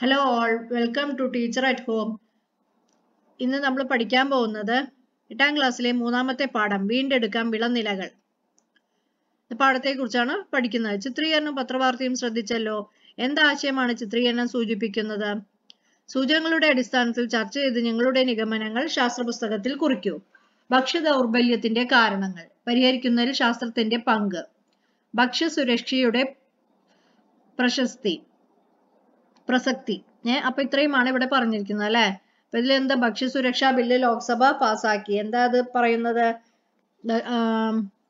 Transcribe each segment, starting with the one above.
hello all welcome to teacher at home ഇന്ന് നമ്മൾ പഠിക്കാൻ പോകുന്നത് എട്ടാം ക്ലാസ്സിലെ മൂന്നാമത്തെ പാഠം വീണ്ടെടുക്കാം വിളനിലകൾ പാഠത്തെക്കുറിച്ചാണ് പഠിക്കുന്നത് ചിത്രീകരണം പത്രവാർത്തയും ശ്രദ്ധിച്ചല്ലോ ആശയമാണ് ചിത്രീകരണം സൂചിപ്പിക്കുന്നത് സൂചനകളുടെ അടിസ്ഥാനത്തിൽ ചർച്ച ചെയ്ത് ഞങ്ങളുടെ നിഗമനങ്ങൾ ശാസ്ത്രപുസ്തകത്തിൽ കുറിക്കൂ ദൗർബല്യത്തിന്റെ കാരണങ്ങൾ പരിഹരിക്കുന്നതിൽ ശാസ്ത്രത്തിന്റെ പങ്ക് സുരക്ഷയുടെ പ്രശസ്തി പ്രസക്തി ഏർ അപ്പൊ ഇത്രയുമാണ് ഇവിടെ പറഞ്ഞിരിക്കുന്നത് അല്ലെ അപ്പൊ ഇതിൽ എന്താ ഭക്ഷ്യസുരക്ഷാ ബില്ല് ലോക്സഭ പാസാക്കി എന്താ അത് പറയുന്നത്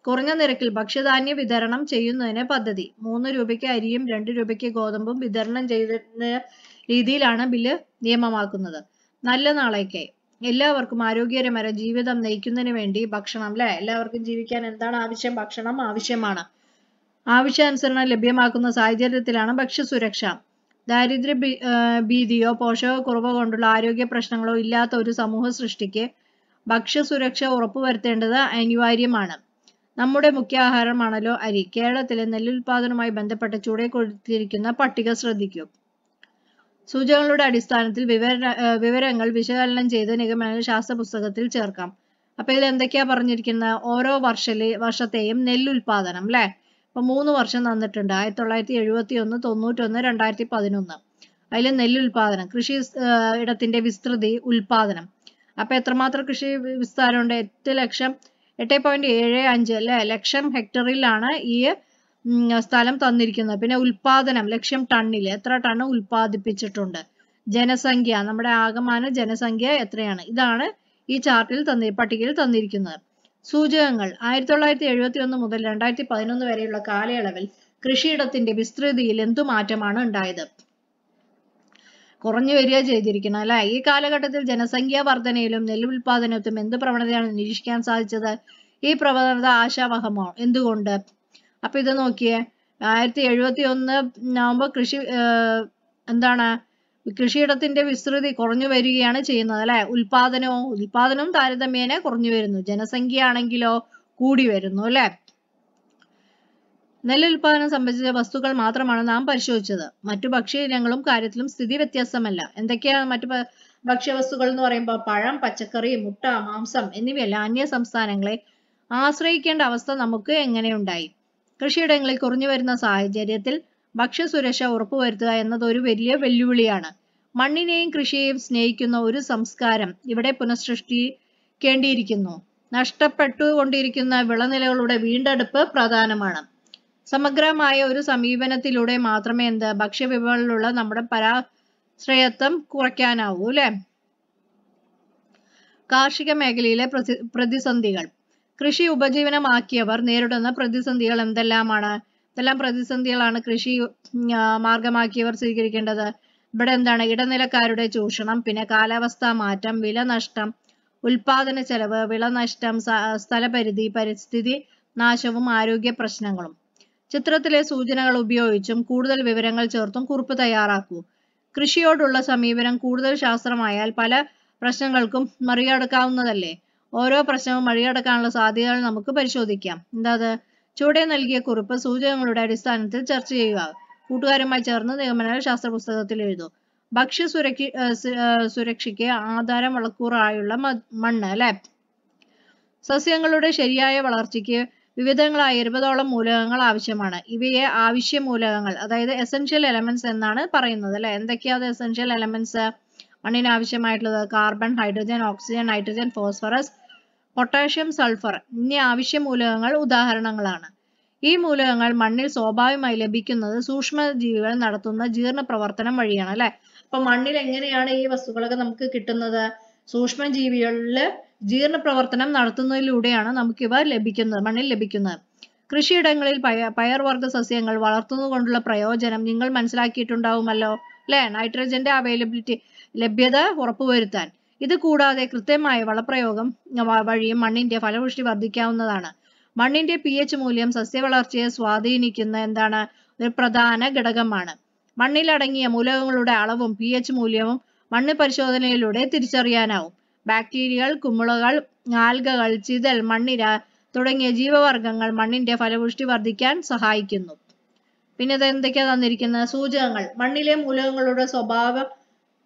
കുറഞ്ഞ നിരക്കിൽ ഭക്ഷ്യധാന്യ വിതരണം ചെയ്യുന്നതിന് പദ്ധതി മൂന്ന് രൂപയ്ക്ക് അരിയും രണ്ട് രൂപയ്ക്ക് ഗോതമ്പും വിതരണം ചെയ്യുന്ന രീതിയിലാണ് ബില്ല് നിയമമാക്കുന്നത് നല്ല നാളേക്കായി എല്ലാവർക്കും ആരോഗ്യകരമായ ജീവിതം നയിക്കുന്നതിന് വേണ്ടി ഭക്ഷണം അല്ലെ എല്ലാവർക്കും ജീവിക്കാൻ എന്താണ് ആവശ്യം ഭക്ഷണം ആവശ്യമാണ് ആവശ്യാനുസരണം ലഭ്യമാക്കുന്ന സാഹചര്യത്തിലാണ് ഭക്ഷ്യസുരക്ഷ ദാരിദ്ര്യ ഭീതിയോ പോഷകക്കുറവോ കൊണ്ടുള്ള ആരോഗ്യ പ്രശ്നങ്ങളോ ഇല്ലാത്ത ഒരു സമൂഹ സൃഷ്ടിക്ക് ഭക്ഷ്യസുരക്ഷ ഉറപ്പുവരുത്തേണ്ടത് അനിവാര്യമാണ് നമ്മുടെ മുഖ്യ ആഹാരമാണല്ലോ അരി കേരളത്തിലെ നെല്ലുൽപാദനവുമായി ബന്ധപ്പെട്ട ചുവടെ കൊടുത്തിരിക്കുന്ന പട്ടിക ശ്രദ്ധിക്കൂ സൂചകങ്ങളുടെ അടിസ്ഥാനത്തിൽ വിവര വിവരങ്ങൾ വിശകലനം ചെയ്ത് നിഗമന ശാസ്ത്ര പുസ്തകത്തിൽ ചേർക്കാം അപ്പൊ ഇതിൽ എന്തൊക്കെയാ പറഞ്ഞിരിക്കുന്നത് ഓരോ വർഷലെ വർഷത്തെയും നെല്ലുൽപാദനം അല്ലെ അപ്പോൾ മൂന്ന് വർഷം തന്നിട്ടുണ്ട് ആയിരത്തി തൊള്ളായിരത്തി എഴുപത്തി ഒന്ന് ഒന്ന് രണ്ടായിരത്തി പതിനൊന്ന് അതിൽ നെല്ലുൽപാദനം കൃഷി ഇടത്തിന്റെ വിസ്തൃതി ഉൽപാദനം അപ്പൊ എത്രമാത്രം കൃഷി വിസ്താരമുണ്ട് എട്ട് ലക്ഷം എട്ട് പോയിന്റ് ഏഴ് അഞ്ച് അല്ലെ ലക്ഷം ഹെക്ടറിലാണ് ഈ സ്ഥലം തന്നിരിക്കുന്നത് പിന്നെ ഉൽപാദനം ലക്ഷം ടണ്ണിൽ എത്ര ടണ്ണ് ഉൽപാദിപ്പിച്ചിട്ടുണ്ട് ജനസംഖ്യ നമ്മുടെ ആകമാന ജനസംഖ്യ എത്രയാണ് ഇതാണ് ഈ ചാർട്ടിൽ തന്നി പട്ടികയിൽ തന്നിരിക്കുന്നത് സൂചകങ്ങൾ ആയിരത്തി തൊള്ളായിരത്തി എഴുപത്തി ഒന്ന് മുതൽ രണ്ടായിരത്തി പതിനൊന്ന് വരെയുള്ള കാലയളവിൽ കൃഷിയിടത്തിന്റെ വിസ്തൃതിയിൽ എന്തു മാറ്റമാണ് ഉണ്ടായത് കുറഞ്ഞു വരിക ചെയ്തിരിക്കണം അല്ലെ ഈ കാലഘട്ടത്തിൽ ജനസംഖ്യാ വർധനയിലും നെല്ലുൽപാദനത്തിലും എന്ത് പ്രവണതയാണ് നിരീക്ഷിക്കാൻ സാധിച്ചത് ഈ പ്രവണത ആശാവഹമോ എന്തുകൊണ്ട് അപ്പൊ ഇത് നോക്കിയേ ആയിരത്തി എഴുപത്തി ഒന്ന് നവംബർ കൃഷി എന്താണ് കൃഷിയിടത്തിന്റെ വിസ്തൃതി കുറഞ്ഞു വരികയാണ് ചെയ്യുന്നത് അല്ലെ ഉൽപാദനവും ഉൽപാദനവും താരതമ്യേന കുറഞ്ഞു വരുന്നു ജനസംഖ്യ ആണെങ്കിലോ കൂടി വരുന്നു അല്ലെ നെല്ല് ഉൽപാദനം സംബന്ധിച്ച വസ്തുക്കൾ മാത്രമാണ് നാം പരിശോധിച്ചത് മറ്റു ഭക്ഷ്യ ഇനങ്ങളും കാര്യത്തിലും സ്ഥിതി വ്യത്യാസമല്ല എന്തൊക്കെയാണ് മറ്റു ഭക്ഷ്യവസ്തുക്കൾ എന്ന് പറയുമ്പോൾ പഴം പച്ചക്കറി മുട്ട മാംസം എന്നിവയല്ല അന്യ സംസ്ഥാനങ്ങളെ ആശ്രയിക്കേണ്ട അവസ്ഥ നമുക്ക് എങ്ങനെയുണ്ടായി കൃഷിയിടങ്ങളിൽ കുറഞ്ഞു വരുന്ന സാഹചര്യത്തിൽ ഭക്ഷ്യസുരക്ഷ ഉറപ്പുവരുത്തുക എന്നത് ഒരു വലിയ വെല്ലുവിളിയാണ് മണ്ണിനെയും കൃഷിയെയും സ്നേഹിക്കുന്ന ഒരു സംസ്കാരം ഇവിടെ പുനഃസൃഷ്ടിക്കേണ്ടിയിരിക്കുന്നു നഷ്ടപ്പെട്ടുകൊണ്ടിരിക്കുന്ന വിളനിലകളുടെ വീണ്ടെടുപ്പ് പ്രധാനമാണ് സമഗ്രമായ ഒരു സമീപനത്തിലൂടെ മാത്രമേ എന്ത് ഭക്ഷ്യവിഭവങ്ങളിലുള്ള നമ്മുടെ പരാശ്രയത്വം കുറയ്ക്കാനാവൂ അല്ലെ കാർഷിക മേഖലയിലെ പ്രതിസന്ധികൾ കൃഷി ഉപജീവനമാക്കിയവർ നേരിടുന്ന പ്രതിസന്ധികൾ എന്തെല്ലാമാണ് ഇതെല്ലാം പ്രതിസന്ധികളാണ് കൃഷി മാർഗമാക്കിയവർ സ്വീകരിക്കേണ്ടത് ഇവിടെ എന്താണ് ഇടനിലക്കാരുടെ ചൂഷണം പിന്നെ കാലാവസ്ഥാ മാറ്റം വില നഷ്ടം ഉൽപാദന ചെലവ് വിള നഷ്ടം സ്ഥലപരിധി പരിസ്ഥിതി നാശവും ആരോഗ്യ പ്രശ്നങ്ങളും ചിത്രത്തിലെ സൂചനകൾ ഉപയോഗിച്ചും കൂടുതൽ വിവരങ്ങൾ ചേർത്തും കുറിപ്പ് തയ്യാറാക്കൂ കൃഷിയോടുള്ള സമീപനം കൂടുതൽ ശാസ്ത്രമായാൽ പല പ്രശ്നങ്ങൾക്കും മറികടക്കാവുന്നതല്ലേ ഓരോ പ്രശ്നവും മറികടക്കാനുള്ള സാധ്യതകൾ നമുക്ക് പരിശോധിക്കാം എന്താ ചുവടെ നൽകിയ കുറിപ്പ് സൂചകങ്ങളുടെ അടിസ്ഥാനത്തിൽ ചർച്ച ചെയ്യുക കൂട്ടുകാരുമായി ചേർന്ന് ശാസ്ത്ര പുസ്തകത്തിൽ എഴുതൂ ഭക്ഷ്യ സുരക്ഷ സുരക്ഷയ്ക്ക് ആധാരം വളക്കൂറായുള്ള മണ്ണ് അല്ലെ സസ്യങ്ങളുടെ ശരിയായ വളർച്ചയ്ക്ക് വിവിധങ്ങളായ ഇരുപതോളം മൂലകങ്ങൾ ആവശ്യമാണ് ഇവയെ ആവശ്യ മൂലകങ്ങൾ അതായത് എസെൻഷ്യൽ എലമെന്റ്സ് എന്നാണ് പറയുന്നത് അല്ലെ എന്തൊക്കെയാ എസെൻഷ്യൽ എലമെന്റ്സ് മണ്ണിന് ആവശ്യമായിട്ടുള്ളത് carbon hydrogen oxygen nitrogen phosphorus potassium sulphur എന്നീ ആവശ്യ മൂലകങ്ങൾ ഉദാഹരണങ്ങളാണ് ഈ മൂലകങ്ങൾ മണ്ണിൽ സ്വാഭാവികമായി ലഭിക്കുന്നത് സൂക്ഷ്മജീവികൾ നടത്തുന്ന ജീർണ പ്രവർത്തനം വഴിയാണ് അല്ലെ അപ്പൊ മണ്ണിൽ എങ്ങനെയാണ് ഈ വസ്തുക്കളൊക്കെ നമുക്ക് കിട്ടുന്നത് സൂക്ഷ്മജീവികളിൽ ജീർണ പ്രവർത്തനം നടത്തുന്നതിലൂടെയാണ് നമുക്കിവ ലഭിക്കുന്നത് മണ്ണിൽ ലഭിക്കുന്നത് കൃഷിയിടങ്ങളിൽ പയർ പയർവർഗ സസ്യങ്ങൾ വളർത്തുന്നതുകൊണ്ടുള്ള പ്രയോജനം നിങ്ങൾ മനസ്സിലാക്കിയിട്ടുണ്ടാവുമല്ലോ അല്ലെ നൈട്രജന്റെ അവൈലബിലിറ്റി ലഭ്യത ഉറപ്പുവരുത്താൻ ഇത് കൂടാതെ കൃത്യമായ വളപ്രയോഗം വഴിയും മണ്ണിന്റെ ഫലപുഷ്ടി വർദ്ധിക്കാവുന്നതാണ് മണ്ണിന്റെ പി എച്ച് മൂല്യം സസ്യവളർച്ചയെ സ്വാധീനിക്കുന്ന എന്താണ് ഒരു പ്രധാന ഘടകമാണ് മണ്ണിലടങ്ങിയ മൂലകങ്ങളുടെ അളവും പി എച്ച് മൂല്യവും മണ്ണ് പരിശോധനയിലൂടെ തിരിച്ചറിയാനാവും ബാക്ടീരിയകൾ കുമിളകൾ ആൽഗകൾ ചിതൽ മണ്ണിര തുടങ്ങിയ ജീവവർഗങ്ങൾ മണ്ണിന്റെ ഫലപുഷ്ടി വർദ്ധിക്കാൻ സഹായിക്കുന്നു പിന്നെ ഇത് എന്തൊക്കെയാ തന്നിരിക്കുന്നത് സൂചകങ്ങൾ മണ്ണിലെ മൂലകങ്ങളുടെ സ്വഭാവ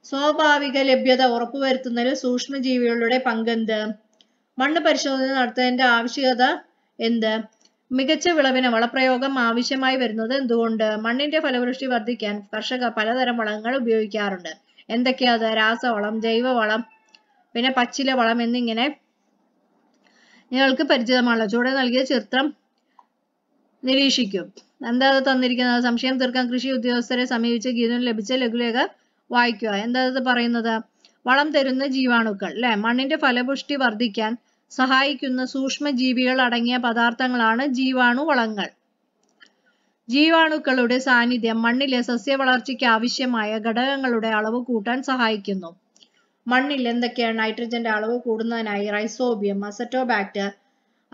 സ്വാഭാവിക ലഭ്യത ഉറപ്പുവരുത്തുന്നതിൽ സൂക്ഷ്മജീവികളുടെ പങ്കെന്ത് മണ്ണ് പരിശോധന നടത്തേണ്ട ആവശ്യകത എന്ത് മികച്ച വിളവിന് വളപ്രയോഗം ആവശ്യമായി വരുന്നത് എന്തുകൊണ്ട് മണ്ണിന്റെ ഫലവൃഷ്ടി വർദ്ധിക്കാൻ കർഷകർ പലതരം വളങ്ങൾ ഉപയോഗിക്കാറുണ്ട് എന്തൊക്കെയാത് രാസവളം ജൈവവളം പിന്നെ പച്ചില വളം എന്നിങ്ങനെ നിങ്ങൾക്ക് പരിചിതമാണല്ലോ ചൂടെ നൽകിയ ചിത്രം നിരീക്ഷിക്കും എന്താ തന്നിരിക്കുന്നത് സംശയം തീർക്കാൻ കൃഷി ഉദ്യോഗസ്ഥരെ സമീപിച്ച് ഗീതം ലഭിച്ച ലഘുലേഖ വായിക്കുക എന്താ പറയുന്നത് വളം തരുന്ന ജീവാണുക്കൾ അല്ലെ മണ്ണിന്റെ ഫലപുഷ്ടി വർദ്ധിക്കാൻ സഹായിക്കുന്ന സൂക്ഷ്മജീവികൾ അടങ്ങിയ പദാർത്ഥങ്ങളാണ് ജീവാണു വളങ്ങൾ ജീവാണുക്കളുടെ സാന്നിധ്യം മണ്ണിലെ സസ്യ വളർച്ചയ്ക്ക് ആവശ്യമായ ഘടകങ്ങളുടെ അളവ് കൂട്ടാൻ സഹായിക്കുന്നു മണ്ണിൽ എന്തൊക്കെയാണ് നൈട്രജന്റെ അളവ് കൂടുന്നതിനായി റൈസോബിയം അസറ്റോബാക്ടർ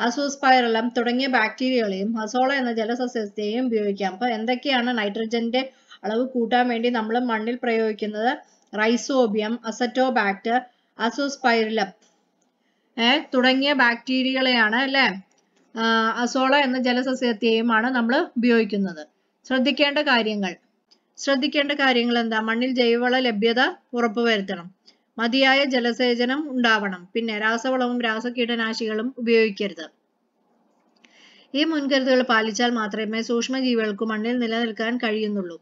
അസോസ്പൈറലം തുടങ്ങിയ ബാക്ടീരിയകളെയും അസോള എന്ന ജലസസ്യത്തെയും ഉപയോഗിക്കാം അപ്പൊ എന്തൊക്കെയാണ് നൈട്രജന്റെ അളവ് കൂട്ടാൻ വേണ്ടി നമ്മൾ മണ്ണിൽ പ്രയോഗിക്കുന്നത് റൈസോബിയം അസറ്റോബാക്ടർ അസോസ്പൈറിലം ഏർ തുടങ്ങിയ ബാക്ടീരിയകളെയാണ് അല്ലേ അസോള എന്ന ആണ് നമ്മൾ ഉപയോഗിക്കുന്നത് ശ്രദ്ധിക്കേണ്ട കാര്യങ്ങൾ ശ്രദ്ധിക്കേണ്ട കാര്യങ്ങൾ എന്താ മണ്ണിൽ ജൈവവള ലഭ്യത ഉറപ്പുവരുത്തണം മതിയായ ജലസേചനം ഉണ്ടാവണം പിന്നെ രാസവളവും രാസകീടനാശികളും ഉപയോഗിക്കരുത് ഈ മുൻകരുതലുകൾ പാലിച്ചാൽ മാത്രമേ സൂക്ഷ്മജീവികൾക്ക് മണ്ണിൽ നിലനിൽക്കാൻ കഴിയുന്നുള്ളൂ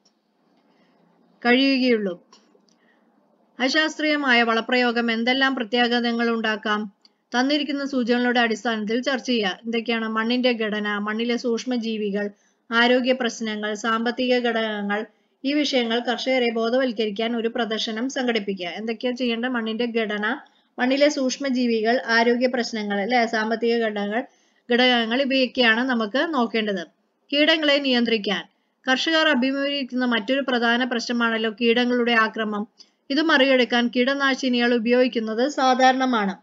കഴിയുകയുള്ളൂ അശാസ്ത്രീയമായ വളപ്രയോഗം എന്തെല്ലാം പ്രത്യാഘാതങ്ങൾ ഉണ്ടാക്കാം തന്നിരിക്കുന്ന സൂചനകളുടെ അടിസ്ഥാനത്തിൽ ചർച്ച ചെയ്യുക എന്തൊക്കെയാണ് മണ്ണിന്റെ ഘടന മണ്ണിലെ സൂക്ഷ്മജീവികൾ ആരോഗ്യ പ്രശ്നങ്ങൾ സാമ്പത്തിക ഘടകങ്ങൾ ഈ വിഷയങ്ങൾ കർഷകരെ ബോധവൽക്കരിക്കാൻ ഒരു പ്രദർശനം സംഘടിപ്പിക്കുക എന്തൊക്കെയാണ് ചെയ്യേണ്ട മണ്ണിന്റെ ഘടന മണ്ണിലെ സൂക്ഷ്മജീവികൾ ആരോഗ്യ പ്രശ്നങ്ങൾ അല്ലെ സാമ്പത്തിക ഘടകങ്ങൾ ഘടകങ്ങൾ ഇവയൊക്കെയാണ് നമുക്ക് നോക്കേണ്ടത് കീടങ്ങളെ നിയന്ത്രിക്കാൻ കർഷകർ അഭിമുഖീകരിക്കുന്ന മറ്റൊരു പ്രധാന പ്രശ്നമാണല്ലോ കീടങ്ങളുടെ ആക്രമം ഇത് മറികടക്കാൻ കീടനാശിനികൾ ഉപയോഗിക്കുന്നത് സാധാരണമാണ്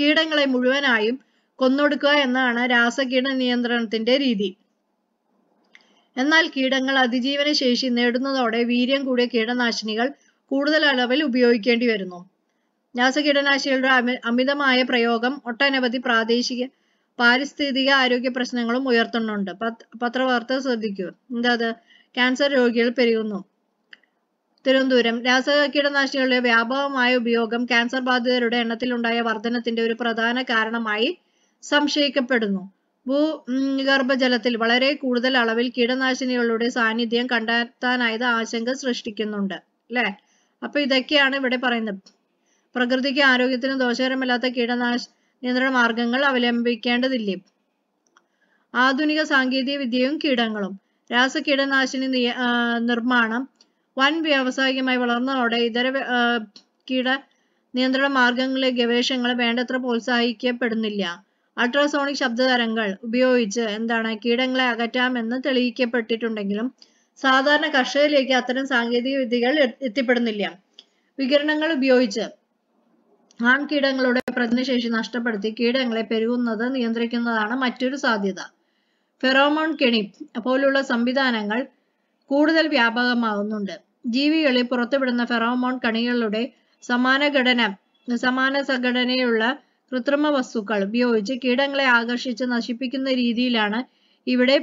കീടങ്ങളെ മുഴുവനായും കൊന്നൊടുക്കുക എന്നാണ് രാസകീട നിയന്ത്രണത്തിന്റെ രീതി എന്നാൽ കീടങ്ങൾ അതിജീവന ശേഷി നേടുന്നതോടെ വീര്യം കൂടിയ കീടനാശിനികൾ കൂടുതൽ അളവിൽ ഉപയോഗിക്കേണ്ടി വരുന്നു രാസകീടനാശിനികളുടെ അമിതമായ പ്രയോഗം ഒട്ടനവധി പ്രാദേശിക പാരിസ്ഥിതിക ആരോഗ്യ പ്രശ്നങ്ങളും ഉയർത്തുന്നുണ്ട് പത്രവാർത്ത ശ്രദ്ധിക്കൂ എന്താ അത് ക്യാൻസർ രോഗികൾ പെരുകുന്നു തിരുവനന്തപുരം രാസ കീടനാശിനികളുടെ വ്യാപകമായ ഉപയോഗം ക്യാൻസർ ബാധിതരുടെ എണ്ണത്തിലുണ്ടായ വർധനത്തിന്റെ ഒരു പ്രധാന കാരണമായി സംശയിക്കപ്പെടുന്നു ഭൂഗർഭജലത്തിൽ വളരെ കൂടുതൽ അളവിൽ കീടനാശിനികളുടെ സാന്നിധ്യം കണ്ടെത്താനായത് ആശങ്ക സൃഷ്ടിക്കുന്നുണ്ട് അല്ലേ അപ്പൊ ഇതൊക്കെയാണ് ഇവിടെ പറയുന്നത് പ്രകൃതിക്ക് ആരോഗ്യത്തിന് ദോഷകരമല്ലാത്ത കീടനാശി നിയന്ത്രണ മാർഗങ്ങൾ അവലംബിക്കേണ്ടതില്ലേ ആധുനിക സാങ്കേതിക വിദ്യയും കീടങ്ങളും രാസ കീടനാശിനി നിർമ്മാണം വൻ വ്യാവസായികമായി വളർന്നതോടെ ഇതര കീട നിയന്ത്രണ മാർഗങ്ങളിലെ ഗവേഷണങ്ങൾ വേണ്ടത്ര പ്രോത്സാഹിക്കപ്പെടുന്നില്ല അൾട്രാസോണിക് ശബ്ദതരംഗങ്ങൾ ഉപയോഗിച്ച് എന്താണ് കീടങ്ങളെ അകറ്റാമെന്ന് തെളിയിക്കപ്പെട്ടിട്ടുണ്ടെങ്കിലും സാധാരണ കർഷകരിലേക്ക് അത്തരം സാങ്കേതിക വിദ്യകൾ എത്തിപ്പെടുന്നില്ല വികിരണങ്ങൾ ഉപയോഗിച്ച് ആൺകീടങ്ങളുടെ പ്രതിനിശേഷി നഷ്ടപ്പെടുത്തി കീടങ്ങളെ പെരുകുന്നത് നിയന്ത്രിക്കുന്നതാണ് മറ്റൊരു സാധ്യത ഫെറോമോൺ കെണി പോലുള്ള സംവിധാനങ്ങൾ കൂടുതൽ വ്യാപകമാകുന്നുണ്ട് ജീവികളിൽ പുറത്തുവിടുന്ന ഫെറോമോൺ കണികളുടെ സമാന ഘടന സമാന സംഘടനയുള്ള കൃത്രിമ വസ്തുക്കൾ ഉപയോഗിച്ച് കീടങ്ങളെ ആകർഷിച്ച് നശിപ്പിക്കുന്ന രീതിയിലാണ് ഇവിടെ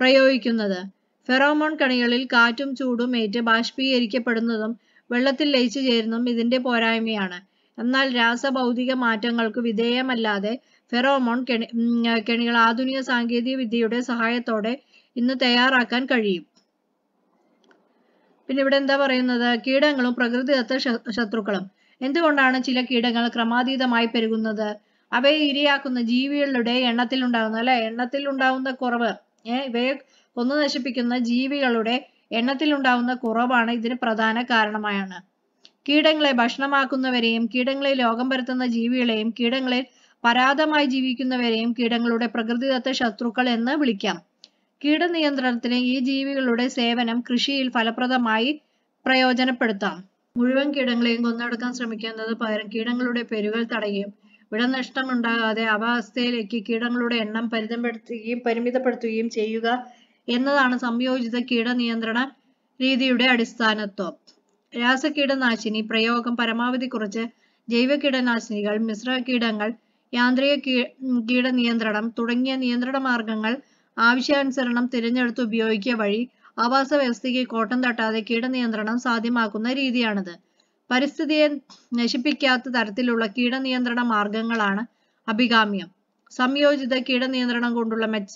പ്രയോഗിക്കുന്നത് ഫെറോമോൺ കണികളിൽ കാറ്റും ചൂടും ഏറ്റ് ബാഷ്പീകരിക്കപ്പെടുന്നതും വെള്ളത്തിൽ ലയിച്ചു ചേരുന്നതും ഇതിന്റെ പോരായ്മയാണ് എന്നാൽ രാസഭൗതിക മാറ്റങ്ങൾക്ക് വിധേയമല്ലാതെ ഫെറോമോൺ കെണി കെണികൾ ആധുനിക സാങ്കേതിക വിദ്യയുടെ സഹായത്തോടെ ഇന്ന് തയ്യാറാക്കാൻ കഴിയും പിന്നെ ഇവിടെ എന്താ പറയുന്നത് കീടങ്ങളും പ്രകൃതിദത്ത ശത്രുക്കളും എന്തുകൊണ്ടാണ് ചില കീടങ്ങൾ ക്രമാതീതമായി പെരുകുന്നത് അവയെ ഇരയാക്കുന്ന ജീവികളുടെ എണ്ണത്തിൽ ഉണ്ടാകുന്ന അല്ലെ എണ്ണത്തിൽ ഉണ്ടാകുന്ന കുറവ് ഏഹ് ഇവയെ കൊന്നു നശിപ്പിക്കുന്ന ജീവികളുടെ എണ്ണത്തിൽ ഉണ്ടാകുന്ന കുറവാണ് ഇതിന് പ്രധാന കാരണമായാണ് കീടങ്ങളെ ഭക്ഷണമാക്കുന്നവരെയും കീടങ്ങളെ ലോകം പരത്തുന്ന ജീവികളെയും കീടങ്ങളെ പരാതമായി ജീവിക്കുന്നവരെയും കീടങ്ങളുടെ പ്രകൃതിദത്ത ശത്രുക്കൾ എന്ന് വിളിക്കാം കീടനിയന്ത്രണത്തിന് ഈ ജീവികളുടെ സേവനം കൃഷിയിൽ ഫലപ്രദമായി പ്രയോജനപ്പെടുത്താം മുഴുവൻ കീടങ്ങളെയും കൊന്നെടുക്കാൻ ശ്രമിക്കുന്നത് പകരം കീടങ്ങളുടെ പെരുകൾ തടയുകയും വിളനഷ്ടം ഉണ്ടാകാതെ അവസ്ഥയിലേക്ക് കീടങ്ങളുടെ എണ്ണം പരിതപ്പെടുത്തുകയും പരിമിതപ്പെടുത്തുകയും ചെയ്യുക എന്നതാണ് സംയോജിത കീടനിയന്ത്രണ രീതിയുടെ അടിസ്ഥാനത്വം രാസകീടനാശിനി പ്രയോഗം പരമാവധി കുറച്ച് ജൈവ കീടനാശിനികൾ മിശ്ര കീടങ്ങൾ യാന്ത്രിക കീടനിയന്ത്രണം തുടങ്ങിയ നിയന്ത്രണ മാർഗങ്ങൾ ആവശ്യാനുസരണം തിരഞ്ഞെടുത്ത് ഉപയോഗിക്കുക വഴി ആവാസ വ്യവസ്ഥയ്ക്ക് കോട്ടം തട്ടാതെ കീടനിയന്ത്രണം സാധ്യമാക്കുന്ന രീതിയാണിത് പരിസ്ഥിതിയെ നശിപ്പിക്കാത്ത തരത്തിലുള്ള കീടനിയന്ത്രണ മാർഗങ്ങളാണ് അഭികാമ്യം സംയോജിത കീടനിയന്ത്രണം കൊണ്ടുള്ള മെച്ച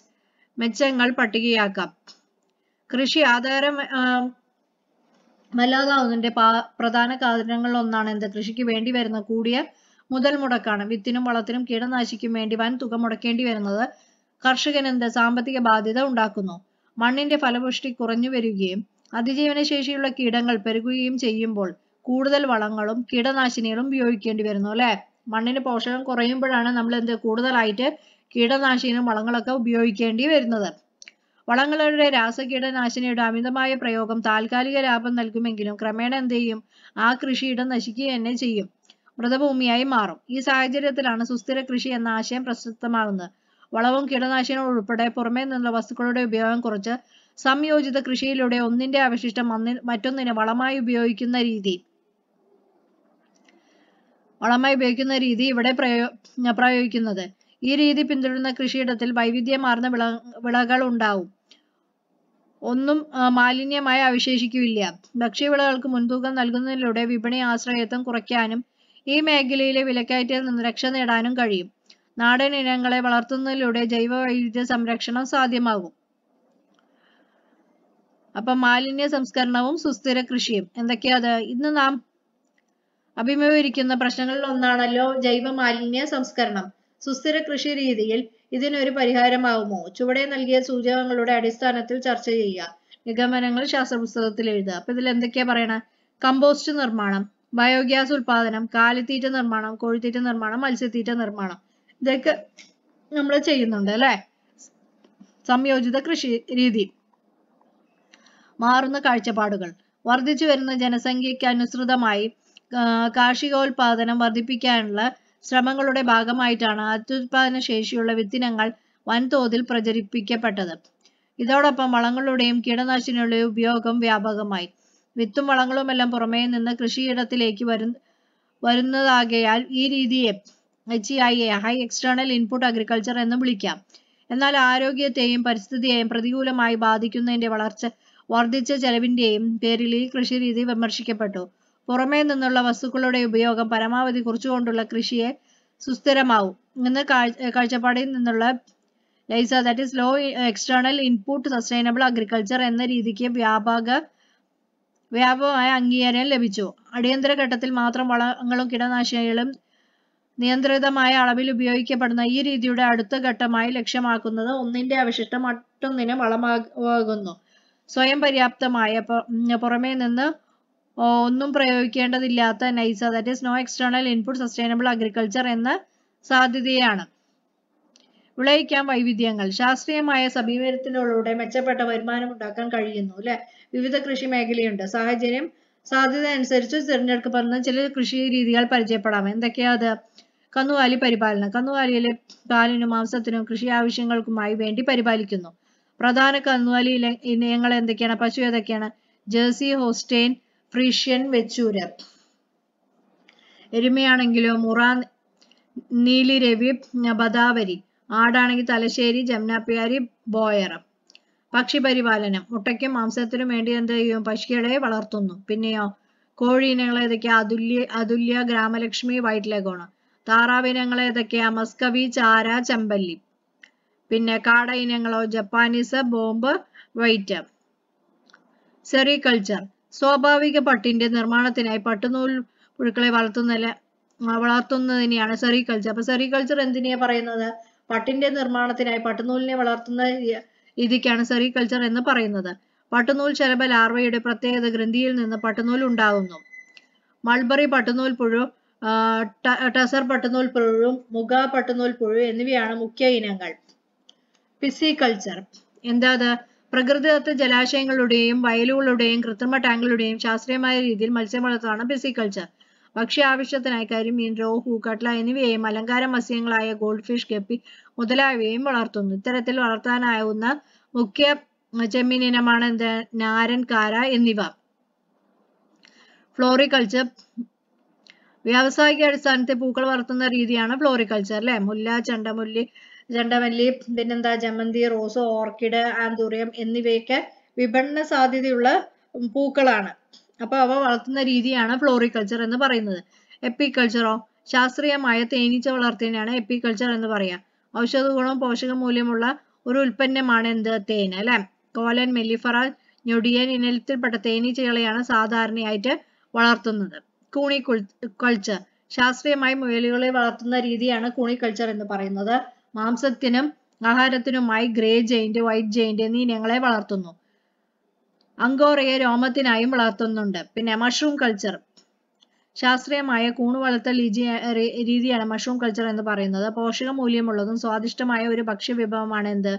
മെച്ചങ്ങൾ പട്ടികയാക്കാം കൃഷി ആധാരം വല്ലാതാവുന്നതിന്റെ പ്രധാന കാരണങ്ങളിൽ ഒന്നാണ് എന്ത് കൃഷിക്ക് വേണ്ടി വരുന്ന കൂടിയ മുതൽ മുടക്കാണ് വിത്തിനും വളത്തിനും കീടനാശിക്കും വേണ്ടി വൻ തുക മുടക്കേണ്ടി വരുന്നത് കർഷകന് എന്ത് സാമ്പത്തിക ബാധ്യത ഉണ്ടാക്കുന്നു മണ്ണിന്റെ ഫലപുഷ്ടി കുറഞ്ഞു വരികയും അതിജീവന ശേഷിയുള്ള കീടങ്ങൾ പെരുകുകയും ചെയ്യുമ്പോൾ കൂടുതൽ വളങ്ങളും കീടനാശിനികളും ഉപയോഗിക്കേണ്ടി വരുന്നു അല്ലെ മണ്ണിന് പോഷകം കുറയുമ്പോഴാണ് നമ്മൾ എന്ത് കൂടുതലായിട്ട് കീടനാശിനികളും വളങ്ങളൊക്കെ ഉപയോഗിക്കേണ്ടി വരുന്നത് വളങ്ങളുടെ രാസകീടനാശിനിയുടെ അമിതമായ പ്രയോഗം താൽക്കാലിക ലാഭം നൽകുമെങ്കിലും ക്രമേണ എന്ത് ചെയ്യും ആ കൃഷിയിടം നശിക്കുക തന്നെ ചെയ്യും മൃതഭൂമിയായി മാറും ഈ സാഹചര്യത്തിലാണ് സുസ്ഥിര കൃഷി എന്ന ആശയം പ്രശസ്തമാകുന്നത് വളവും കീടനാശിനിയും ഉൾപ്പെടെ പുറമേ നിന്നുള്ള വസ്തുക്കളുടെ ഉപയോഗം കുറച്ച് സംയോജിത കൃഷിയിലൂടെ ഒന്നിന്റെ അവശിഷ്ടം മറ്റൊന്നിനെ വളമായി ഉപയോഗിക്കുന്ന രീതി വളമായി ഉപയോഗിക്കുന്ന രീതി ഇവിടെ പ്രയോ പ്രയോഗിക്കുന്നത് ഈ രീതി പിന്തുടരുന്ന കൃഷിയിടത്തിൽ വൈവിധ്യമാർന്ന വിള വിളകൾ ഉണ്ടാവും ഒന്നും മാലിന്യമായി അവശേഷിക്കില്ല ഭക്ഷ്യവിളകൾക്ക് മുൻതൂക്കം നൽകുന്നതിലൂടെ വിപണി ആശ്രയത്വം കുറയ്ക്കാനും ഈ മേഖലയിലെ വിലക്കയറ്റിൽ നിന്ന് രക്ഷ നേടാനും കഴിയും നാടൻ ഇനങ്ങളെ വളർത്തുന്നതിലൂടെ ജൈവ വൈവിധ്യ സംരക്ഷണം സാധ്യമാകും അപ്പൊ മാലിന്യ സംസ്കരണവും സുസ്ഥിര കൃഷിയും എന്തൊക്കെയാത് ഇന്ന് നാം അഭിമുഖീകരിക്കുന്ന പ്രശ്നങ്ങളിൽ ഒന്നാണല്ലോ ജൈവ മാലിന്യ സംസ്കരണം സുസ്ഥിര കൃഷി രീതിയിൽ ഇതിനൊരു പരിഹാരമാവുമോ ചുവടെ നൽകിയ സൂചകങ്ങളുടെ അടിസ്ഥാനത്തിൽ ചർച്ച ചെയ്യുക നിഗമനങ്ങൾ ശാസ്ത്രപുസ്തകത്തിൽ എഴുതുക അപ്പൊ ഇതിൽ എന്തൊക്കെയാ പറയണ കമ്പോസ്റ്റ് നിർമ്മാണം ബയോഗ്യാസ് ഉൽപാദനം കാലിത്തീറ്റ നിർമ്മാണം കോഴിത്തീറ്റ നിർമ്മാണം മത്സ്യത്തീറ്റ നിർമ്മാണം ഇതൊക്കെ നമ്മൾ ചെയ്യുന്നുണ്ട് അല്ലെ സംയോജിത കൃഷി രീതി മാറുന്ന കാഴ്ചപ്പാടുകൾ വർദ്ധിച്ചു വരുന്ന ജനസംഖ്യയ്ക്ക് അനുസൃതമായി കാർഷികോൽപാദനം വർദ്ധിപ്പിക്കാനുള്ള ശ്രമങ്ങളുടെ ഭാഗമായിട്ടാണ് അത്യുത്പാദന ശേഷിയുള്ള വിത്തിനങ്ങൾ വൻതോതിൽ പ്രചരിപ്പിക്കപ്പെട്ടത് ഇതോടൊപ്പം വളങ്ങളുടെയും കീടനാശിനികളുടെയും ഉപയോഗം വ്യാപകമായി വിത്തും വളങ്ങളുമെല്ലാം പുറമേ നിന്ന് കൃഷിയിടത്തിലേക്ക് വരു വരുന്നതാകയാൽ ഈ രീതിയെ H I A high external input agriculture എന്ന് വിളിക്കാം എന്നാൽ ആരോഗ്യത്തെയും പരിസ്ഥിതിയെയും പ്രതികൂലമായി ബാധിക്കുന്നതിന്റെ വളർച്ച വർദ്ധിച്ച ചെലവിന്റെയും പേരിൽ ഈ കൃഷി രീതി വിമർശിക്കപ്പെട്ടു പുറമേ നിന്നുള്ള വസ്തുക്കളുടെ ഉപയോഗം പരമാവധി കുറച്ചുകൊണ്ടുള്ള കൃഷിയെ സുസ്ഥിരമാവും എന്ന കാഴ്ചപ്പാടിൽ നിന്നുള്ള LEISA that is low external input sustainable agriculture എന്ന രീതിക്ക് വ്യാപക വ്യാപകമായ അംഗീകാരം ലഭിച്ചു അടിയന്തര ഘട്ടത്തിൽ മാത്രം വളങ്ങളും കീടനാശിനികളും നിയന്ത്രിതമായ അളവിൽ ഉപയോഗിക്കപ്പെടുന്ന ഈ രീതിയുടെ അടുത്ത ഘട്ടമായി ലക്ഷ്യമാക്കുന്നത് ഒന്നിന്റെ അവശിഷ്ടം മറ്റൊന്നിനും വളമാകുന്നു സ്വയം പര്യാപ്തമായ പുറമേ നിന്ന് ഒന്നും പ്രയോഗിക്കേണ്ടതില്ലാത്ത NEISA that is no external input sustainable agriculture എന്ന സാധ്യതയാണ് വിളയിക്കാൻ വൈവിധ്യങ്ങൾ ശാസ്ത്രീയമായ സമീപനത്തിലൂടെ മെച്ചപ്പെട്ട വരുമാനം ഉണ്ടാക്കാൻ കഴിയുന്നു അല്ലെ വിവിധ കൃഷി മേഖലയുണ്ട് സാഹചര്യം സാധ്യത അനുസരിച്ച് തിരഞ്ഞെടുക്കപ്പെടുന്ന ചില കൃഷി രീതികൾ പരിചയപ്പെടാം എന്തൊക്കെയാ അത് കന്നുകാലി പരിപാലനം കന്നുകാലിയിലെ പാലിനും മാംസത്തിനും കൃഷി ആവശ്യങ്ങൾക്കുമായി വേണ്ടി പരിപാലിക്കുന്നു പ്രധാന കന്നുകാലി ഇനങ്ങൾ എന്തൊക്കെയാണ് പശു ഏതൊക്കെയാണ് ജേഴ്സി ഹോസ്റ്റൈൻ ഫ്രീഷ്യൻ വെച്ചൂരർ എരുമയാണെങ്കിലോ മുറ നീലിരവി ബദാവരി ആടാണെങ്കിൽ തലശ്ശേരി ജംനാപ്പിയാരി ബോയർ പക്ഷി പരിപാലനം മുട്ടയ്ക്കും മാംസത്തിനും വേണ്ടി എന്ത് ചെയ്യും പക്ഷികളെ വളർത്തുന്നു പിന്നെയോ കോഴി ഇനങ്ങൾ ഏതൊക്കെയാ അതുല്യ അതുല്യ ഗ്രാമലക്ഷ്മി വൈറ്റ് ലഗോണ് താറാവ് ഇനങ്ങൾ ഏതൊക്കെയാ മസ്കവി ചാര ചെമ്പല്ലി പിന്നെ കാട ഇനങ്ങളോ ജപ്പാനീസ് ബോംബ് വൈറ്റ് സെറികൾച്ചർ സ്വാഭാവിക പട്ടിന്റെ നിർമ്മാണത്തിനായി പട്ടുനൂൽ പുഴുക്കളെ വളർത്തുന്ന വളർത്തുന്നതിനെയാണ് സെറികൾച്ചർ അപ്പൊ സെറികൾച്ചർ എന്തിനെയാ പറയുന്നത് പട്ടിന്റെ നിർമ്മാണത്തിനായി പട്ടുനൂലിനെ വളർത്തുന്ന രീതിക്കാണ് സെറികൾച്ചർ എന്ന് പറയുന്നത് പട്ടുനൂൽ ശലഭ ലാർവയുടെ പ്രത്യേകത ഗ്രന്ഥിയിൽ നിന്ന് പട്ടുനൂൽ ഉണ്ടാകുന്നു മൾബറി പട്ടുനൂൽ പുഴു ടസർ പട്ടുനൂൽ പുഴുവും മുഗ പട്ടുനൂൽ പുഴു എന്നിവയാണ് മുഖ്യ ഇനങ്ങൾ പിസികൾച്ചർ എന്താ പ്രകൃതിദത്ത ജലാശയങ്ങളുടെയും വയലുകളുടെയും കൃത്രിമ ടാങ്കുകളുടെയും ശാസ്ത്രീയമായ രീതിയിൽ മത്സ്യം വളർത്താണ് പിസിക്കൾച്ചർ ഭക്ഷ്യ ആവശ്യത്തിനായി കരിമീൻ റോഹു കട്ല എന്നിവയെയും അലങ്കാര മത്സ്യങ്ങളായ ഗോൾഡ് ഫിഷ് ഗപ്പി മുതലായവയും വളർത്തുന്നു ഇത്തരത്തിൽ വളർത്താനാവുന്ന മുഖ്യ ചെമ്മീൻ ഇനമാണ് നാരൻ കാര എന്നിവ ഫ്ലോറിക്കൾച്ചർ വ്യാവസായിക അടിസ്ഥാനത്തിൽ പൂക്കൾ വളർത്തുന്ന രീതിയാണ് ഫ്ലോറിക്കൾച്ചർ അല്ലെ മുല്ല ചെണ്ടമുല്ലി ജണ്ടമല്ലി പിന്നെന്താ ജമന്തി റോസ് ഓർക്കിഡ് ആന്തൂറിയം എന്നിവയൊക്കെ വിപണന സാധ്യതയുള്ള പൂക്കളാണ് അപ്പോൾ അവ വളർത്തുന്ന രീതിയാണ് ഫ്ലോറിക്കൾച്ചർ എന്ന് പറയുന്നത് എപ്പിക്കൾച്ചറോ ശാസ്ത്രീയമായ തേനീച്ച വളർത്തിനെയാണ് എപ്പിക്കൾച്ചർ എന്ന് പറയാ ഔഷധ ഗുണവും പോഷക മൂല്യമുള്ള ഒരു ഉൽപ്പന്നമാണ് എന്ത് തേൻ അല്ലെ കോലൻ മെല്ലിഫറ ഞൊടിയൻ ഇനത്തിൽപ്പെട്ട തേനീച്ചകളെയാണ് സാധാരണയായിട്ട് വളർത്തുന്നത് കൂണി കൾച്ചർ ശാസ്ത്രീയമായി മുയലുകളെ വളർത്തുന്ന രീതിയാണ് കൂണി കൾച്ചർ എന്ന് പറയുന്നത് മാംസത്തിനും ആഹാരത്തിനുമായി ഗ്രേ ജെയിന്റ് വൈറ്റ് ജെയിന്റ് എന്നീ ഇനങ്ങളെ വളർത്തുന്നു അങ്കോറയെ രോമത്തിനായും വളർത്തുന്നുണ്ട് പിന്നെ മഷ്റൂം കൾച്ചർ ശാസ്ത്രീയമായ കൂണു വളർത്തൽ രീതിയാണ് മഷ്റൂം കൾച്ചർ എന്ന് പറയുന്നത് പോഷക മൂല്യമുള്ളതും സ്വാദിഷ്ടമായ ഒരു ഭക്ഷ്യവിഭവമാണ് എന്ത്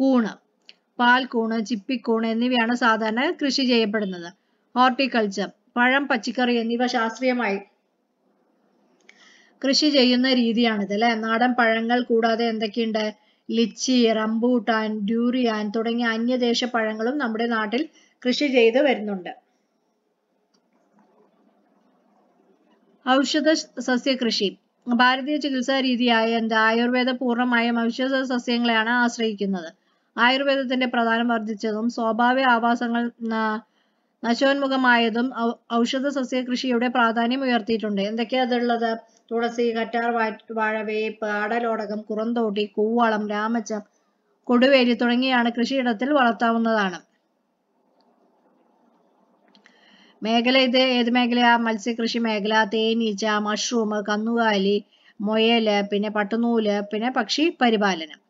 കൂണ് പാൽക്കൂണ് ചിപ്പിക്കൂണ് എന്നിവയാണ് സാധാരണ കൃഷി ചെയ്യപ്പെടുന്നത് ഹോർട്ടിക്കൾച്ചർ പഴം പച്ചക്കറി എന്നിവ ശാസ്ത്രീയമായി കൃഷി ചെയ്യുന്ന രീതിയാണിത് അല്ലെ നാടൻ പഴങ്ങൾ കൂടാതെ എന്തൊക്കെയുണ്ട് ലിച്ചി റംബൂട്ടാൻ ഡ്യൂറിയാൻ തുടങ്ങിയ അന്യദേശ പഴങ്ങളും നമ്മുടെ നാട്ടിൽ കൃഷി ചെയ്ത് വരുന്നുണ്ട് ഔഷധ സസ്യകൃഷി ഭാരതീയ ചികിത്സാ രീതിയായ എന്താ ആയുർവേദ പൂർണ്ണമായും ഔഷധ സസ്യങ്ങളെയാണ് ആശ്രയിക്കുന്നത് ആയുർവേദത്തിന്റെ പ്രധാനം വർദ്ധിച്ചതും സ്വാഭാവിക ആവാസങ്ങൾ നശോന്മുഖമായതും ഔഷധ സസ്യകൃഷിയുടെ പ്രാധാന്യം ഉയർത്തിയിട്ടുണ്ട് എന്തൊക്കെയാ അതുള്ളത് തുളസി കറ്റാർ വാഴവേപ്പ് ആടലോടകം കുറുന്തോട്ടി കൂവളം രാമച്ചം കൊടുവേലി തുടങ്ങിയാണ് കൃഷിയിടത്തിൽ വളർത്താവുന്നതാണ് മേഖല ഇത് ഏത് മേഖലയാ മത്സ്യകൃഷി മേഖല തേനീച്ച മഷ്റൂം കന്നുകാലി മുയല് പിന്നെ പട്ടുനൂല് പിന്നെ പക്ഷി പരിപാലനം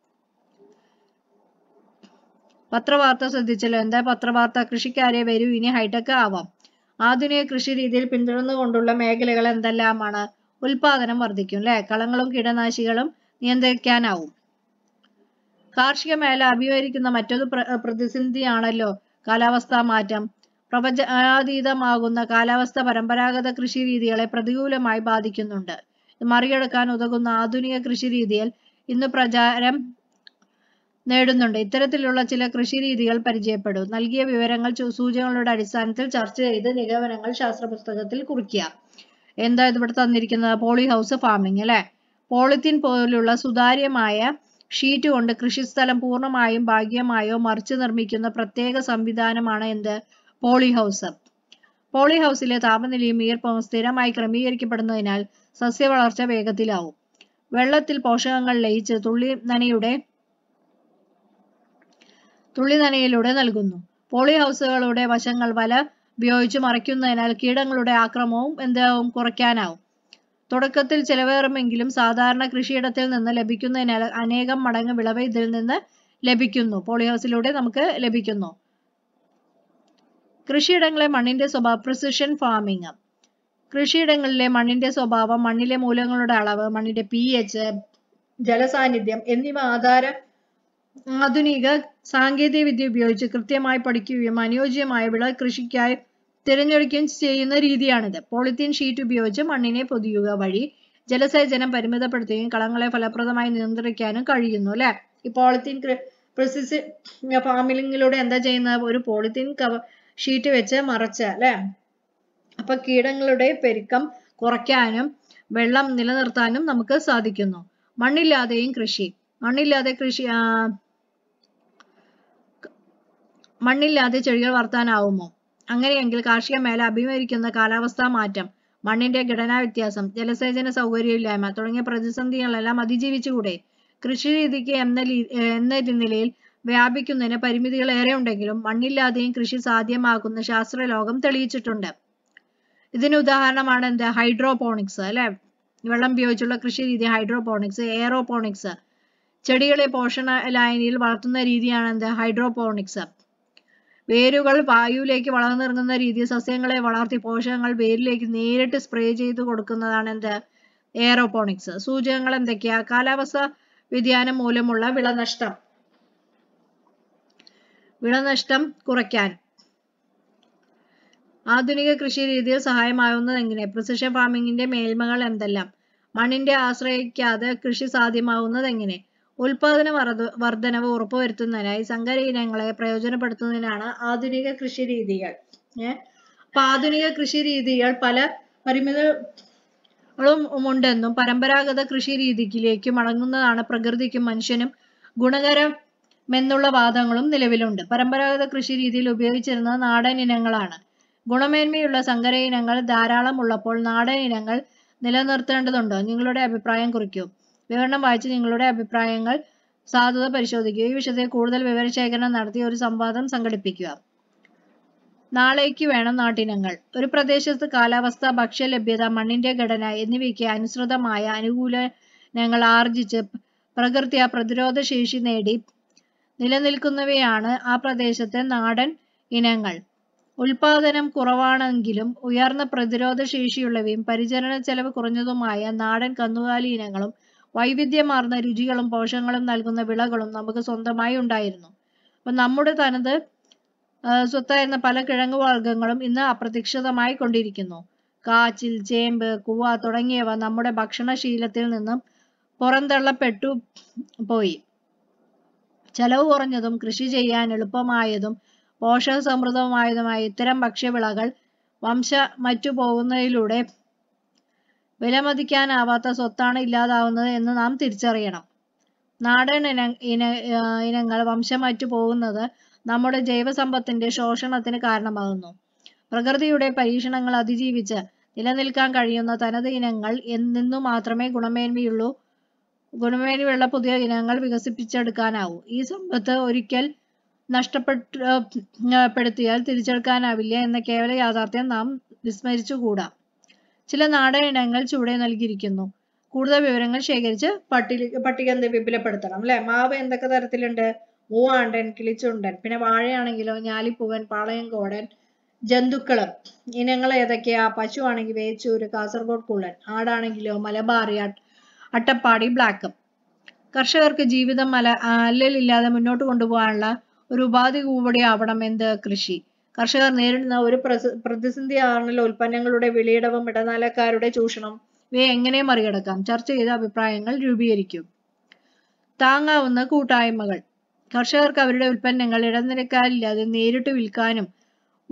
പത്രവാർത്ത ശ്രദ്ധിച്ചല്ലോ എന്താ പത്രവാർത്ത കൃഷിക്കാരെ വരൂ ഇനി ഹൈടെക് ആവാം ആധുനിക കൃഷി രീതിയിൽ പിന്തുടർന്നുകൊണ്ടുള്ള മേഖലകൾ എന്തെല്ലാമാണ് ഉൽപാദനം വർദ്ധിക്കും അല്ലെ കളങ്ങളും കീടനാശികളും നിയന്ത്രിക്കാനാവും കാർഷിക മേഖല അഭിമുഖീകരിക്കുന്ന മറ്റൊരു പ്രതിസന്ധിയാണല്ലോ കാലാവസ്ഥാ മാറ്റം പ്രപഞ്ചാതീതമാകുന്ന കാലാവസ്ഥ പരമ്പരാഗത കൃഷി രീതികളെ പ്രതികൂലമായി ബാധിക്കുന്നുണ്ട് മറികടക്കാൻ ഉതകുന്ന ആധുനിക കൃഷി രീതിയിൽ ഇന്ന് പ്രചാരം നേടുന്നുണ്ട് ഇത്തരത്തിലുള്ള ചില കൃഷി രീതികൾ പരിചയപ്പെടും നൽകിയ വിവരങ്ങൾ സൂചനകളുടെ അടിസ്ഥാനത്തിൽ ചർച്ച ചെയ്ത് നിഗമനങ്ങൾ ശാസ്ത്ര പുസ്തകത്തിൽ കുറിക്കുക എന്താ ഇവിടെ തന്നിരിക്കുന്നത് പോളി ഹൗസ് ഫാമിംഗ് അല്ലെ പോളിത്തീൻ പോലുള്ള സുതാര്യമായ ഷീറ്റ് കൊണ്ട് കൃഷിസ്ഥലം പൂർണ്ണമായും ഭാഗ്യമായോ മറിച്ച് നിർമ്മിക്കുന്ന പ്രത്യേക സംവിധാനമാണ് എന്ത് പോളി ഹൗസ് പോളി ഹൗസിലെ താപനിലയും ഈർപ്പവും സ്ഥിരമായി ക്രമീകരിക്കപ്പെടുന്നതിനാൽ സസ്യവളർച്ച വേഗത്തിലാവും വെള്ളത്തിൽ പോഷകങ്ങൾ ലയിച്ച് തുള്ളി നനയുടെ തുള്ളി നനയിലൂടെ നൽകുന്നു പോളി ഹൗസുകളുടെ വശങ്ങൾ വല ഉപയോഗിച്ച് മറയ്ക്കുന്നതിനാൽ കീടങ്ങളുടെ ആക്രമവും എന്താവും കുറയ്ക്കാനാവും തുടക്കത്തിൽ ചിലവേറുമെങ്കിലും സാധാരണ കൃഷിയിടത്തിൽ നിന്ന് ലഭിക്കുന്നതിനാൽ അനേകം മടങ്ങ് വിളവ് ഇതിൽ നിന്ന് ലഭിക്കുന്നു പോളിഹൗസിലൂടെ നമുക്ക് ലഭിക്കുന്നു കൃഷിയിടങ്ങളെ മണ്ണിന്റെ സ്വഭാവം പ്രിസിഷൻ ഫാമിംഗ് കൃഷിയിടങ്ങളിലെ മണ്ണിന്റെ സ്വഭാവം മണ്ണിലെ മൂലകങ്ങളുടെ അളവ് മണ്ണിന്റെ പി എച്ച് ജലസാന്നിധ്യം എന്നിവ ആധാര ആധുനിക സാങ്കേതിക വിദ്യ ഉപയോഗിച്ച് കൃത്യമായി പഠിക്കുകയും അനുയോജ്യമായ വിള കൃഷിക്കായി തിരഞ്ഞെടുക്കുകയും ചെയ്യുന്ന രീതിയാണിത് പോളിത്തീൻ ഷീറ്റ് ഉപയോഗിച്ച് മണ്ണിനെ പൊതിയുക വഴി ജലസേചനം പരിമിതപ്പെടുത്തുകയും കളങ്ങളെ ഫലപ്രദമായി നിയന്ത്രിക്കാനും കഴിയുന്നു അല്ലെ ഈ പോളിത്തീൻ പ്രൊസസ് ഫാമിലിങ്ങിലൂടെ എന്താ ചെയ്യുന്നത് ഒരു പോളിത്തീൻ കവർ ഷീറ്റ് വെച്ച് മറച്ച അല്ലെ അപ്പൊ കീടങ്ങളുടെ പെരുക്കം കുറയ്ക്കാനും വെള്ളം നിലനിർത്താനും നമുക്ക് സാധിക്കുന്നു മണ്ണില്ലാതെയും കൃഷി മണ്ണില്ലാതെ കൃഷി മണ്ണില്ലാതെ ചെടികൾ വളർത്താനാവുമോ അങ്ങനെയെങ്കിൽ കാർഷിക മേഖല അഭിമുഖീകരിക്കുന്ന കാലാവസ്ഥാ മാറ്റം മണ്ണിന്റെ ഘടനാ വ്യത്യാസം ജലസേചന സൗകര്യമില്ലായ്മ തുടങ്ങിയ പ്രതിസന്ധികളെല്ലാം അതിജീവിച്ചുകൂടെ കൃഷി രീതിക്ക് എന്ന എന്ന നിലയിൽ വ്യാപിക്കുന്നതിന് പരിമിതികൾ ഏറെ ഉണ്ടെങ്കിലും മണ്ണില്ലാതെയും കൃഷി സാധ്യമാക്കുന്ന ശാസ്ത്ര ലോകം തെളിയിച്ചിട്ടുണ്ട് ഇതിന് ഉദാഹരണമാണ് എന്ത് ഹൈഡ്രോപോണിക്സ് അല്ലെ വെള്ളം ഉപയോഗിച്ചുള്ള കൃഷി രീതി ഹൈഡ്രോപോണിക്സ് എയറോപോണിക്സ് ചെടികളെ പോഷണ ലായനിയിൽ വളർത്തുന്ന രീതിയാണ് എന്ത് ഹൈഡ്രോപോണിക്സ് വേരുകൾ വായുവിലേക്ക് വളർന്നിറങ്ങുന്ന രീതിയിൽ സസ്യങ്ങളെ വളർത്തി പോഷകങ്ങൾ വേരിലേക്ക് നേരിട്ട് സ്പ്രേ ചെയ്ത് കൊടുക്കുന്നതാണ് എന്ത് എയറോപോണിക്സ് സൂചകങ്ങൾ എന്തൊക്കെയാ കാലാവസ്ഥ വ്യതിയാനം മൂലമുള്ള വിളനഷ്ടം വിളനഷ്ടം കുറയ്ക്കാൻ ആധുനിക കൃഷി രീതിയിൽ സഹായമാവുന്നത് എങ്ങനെ പ്രിസിഷൻ ഫാമിങ്ങിന്റെ മേൽമകൾ എന്തെല്ലാം മണ്ണിന്റെ ആശ്രയിക്കാതെ കൃഷി സാധ്യമാവുന്നത് എങ്ങനെ ഉൽപാദന വർധ വർധനവ് ഉറപ്പുവരുത്തുന്നതിനായി സങ്കര ഇനങ്ങളെ പ്രയോജനപ്പെടുത്തുന്നതിനാണ് ആധുനിക കൃഷി രീതികൾ ഏഹ് അപ്പൊ ആധുനിക കൃഷി രീതികൾ പല പരിമിത ഉണ്ടെന്നും പരമ്പരാഗത കൃഷി രീതിക്കിലേക്ക് മടങ്ങുന്നതാണ് പ്രകൃതിക്കും മനുഷ്യനും ഗുണകരമെന്നുള്ള വാദങ്ങളും നിലവിലുണ്ട് പരമ്പരാഗത കൃഷി രീതിയിൽ ഉപയോഗിച്ചിരുന്നത് നാടൻ ഇനങ്ങളാണ് ഗുണമേന്മയുള്ള സങ്കര ഇനങ്ങൾ ധാരാളം ഉള്ളപ്പോൾ നാടൻ ഇനങ്ങൾ നിലനിർത്തേണ്ടതുണ്ടോ നിങ്ങളുടെ അഭിപ്രായം കുറിക്കൂ വിവരണം വായിച്ച് നിങ്ങളുടെ അഭിപ്രായങ്ങൾ സാധുത പരിശോധിക്കുക ഈ വിഷയത്തിൽ കൂടുതൽ വിവരശേഖരണം നടത്തി ഒരു സംവാദം സംഘടിപ്പിക്കുക നാളേക്ക് വേണം നാട്ടിനങ്ങൾ ഒരു പ്രദേശത്ത് കാലാവസ്ഥ ലഭ്യത മണ്ണിന്റെ ഘടന എന്നിവയ്ക്ക് അനുസൃതമായ ഞങ്ങൾ ആർജിച്ച് ആ പ്രതിരോധ ശേഷി നേടി നിലനിൽക്കുന്നവയാണ് ആ പ്രദേശത്തെ നാടൻ ഇനങ്ങൾ ഉൽപാദനം കുറവാണെങ്കിലും ഉയർന്ന പ്രതിരോധ ശേഷിയുള്ളവയും പരിചരണ ചെലവ് കുറഞ്ഞതുമായ നാടൻ കന്നുകാലി ഇനങ്ങളും വൈവിധ്യമാർന്ന രുചികളും പോഷകങ്ങളും നൽകുന്ന വിളകളും നമുക്ക് സ്വന്തമായി ഉണ്ടായിരുന്നു അപ്പം നമ്മുടെ തനത് സ്വത്തായിരുന്ന പല കിഴങ്ങ് വർഗ്ഗങ്ങളും ഇന്ന് അപ്രതീക്ഷിതമായി കൊണ്ടിരിക്കുന്നു കാച്ചിൽ ചേമ്പ് കൂവ തുടങ്ങിയവ നമ്മുടെ ഭക്ഷണശീലത്തിൽ നിന്നും പുറന്തള്ളപ്പെട്ടു പോയി ചെലവ് കുറഞ്ഞതും കൃഷി ചെയ്യാൻ എളുപ്പമായതും പോഷക ഇത്തരം ഭക്ഷ്യവിളകൾ വംശ മറ്റു പോകുന്നതിലൂടെ വിലമതിക്കാനാവാത്ത സ്വത്താണ് ഇല്ലാതാവുന്നത് എന്ന് നാം തിരിച്ചറിയണം നാടൻ ഇന ഇന ഇനങ്ങൾ വംശമറ്റു പോകുന്നത് നമ്മുടെ ജൈവസമ്പത്തിന്റെ ശോഷണത്തിന് കാരണമാകുന്നു പ്രകൃതിയുടെ പരീക്ഷണങ്ങൾ അതിജീവിച്ച് നിലനിൽക്കാൻ കഴിയുന്ന തനത് ഇനങ്ങൾ എന്നു മാത്രമേ ഗുണമേന്മയുള്ളൂ ഗുണമേന്മയുള്ള പുതിയ ഇനങ്ങൾ വികസിപ്പിച്ചെടുക്കാനാവൂ ഈ സമ്പത്ത് ഒരിക്കൽ നഷ്ടപ്പെട്ട പെടുത്തിയാൽ തിരിച്ചെടുക്കാനാവില്ല എന്ന കേവല യാഥാർത്ഥ്യം നാം വിസ്മരിച്ചുകൂടാ ചില നാടൻ ഇനങ്ങൾ ചുവടെ നൽകിയിരിക്കുന്നു കൂടുതൽ വിവരങ്ങൾ ശേഖരിച്ച് പട്ടിക പട്ടിക വിപുലപ്പെടുത്തണം അല്ലെ മാവ് എന്തൊക്കെ തരത്തിലുണ്ട് മൂവാണ്ടൻ കിളിച്ചുണ്ടൻ പിന്നെ വാഴയാണെങ്കിലോ ഞാലിപ്പൂവൻ കോടൻ ജന്തുക്കള് ഇനങ്ങൾ ഏതൊക്കെയാ പശു ആണെങ്കിൽ വേച്ചൂര് കാസർഗോഡ് കുള്ളൻ ആടാണെങ്കിലോ മലബാറി അട്ടപ്പാടി ബ്ലാക്ക് കർഷകർക്ക് ജീവിതം മല അല്ലലില്ലാതെ മുന്നോട്ട് കൊണ്ടുപോകാനുള്ള ഒരു ഉപാധി കൂടി ആവണം എന്ത് കൃഷി കർഷകർ നേരിടുന്ന ഒരു പ്രതിസന്ധിയാണല്ലോ ഉൽപ്പന്നങ്ങളുടെ വിലയിടവും ഇടനിലക്കാരുടെ ചൂഷണം ഇവയെ എങ്ങനെ മറികടക്കാം ചർച്ച ചെയ്ത അഭിപ്രായങ്ങൾ രൂപീകരിക്കും താങ്ങാവുന്ന കൂട്ടായ്മകൾ കർഷകർക്ക് അവരുടെ ഉൽപ്പന്നങ്ങൾ ഇടനിലക്കാരില്ലാതെ നേരിട്ട് വിൽക്കാനും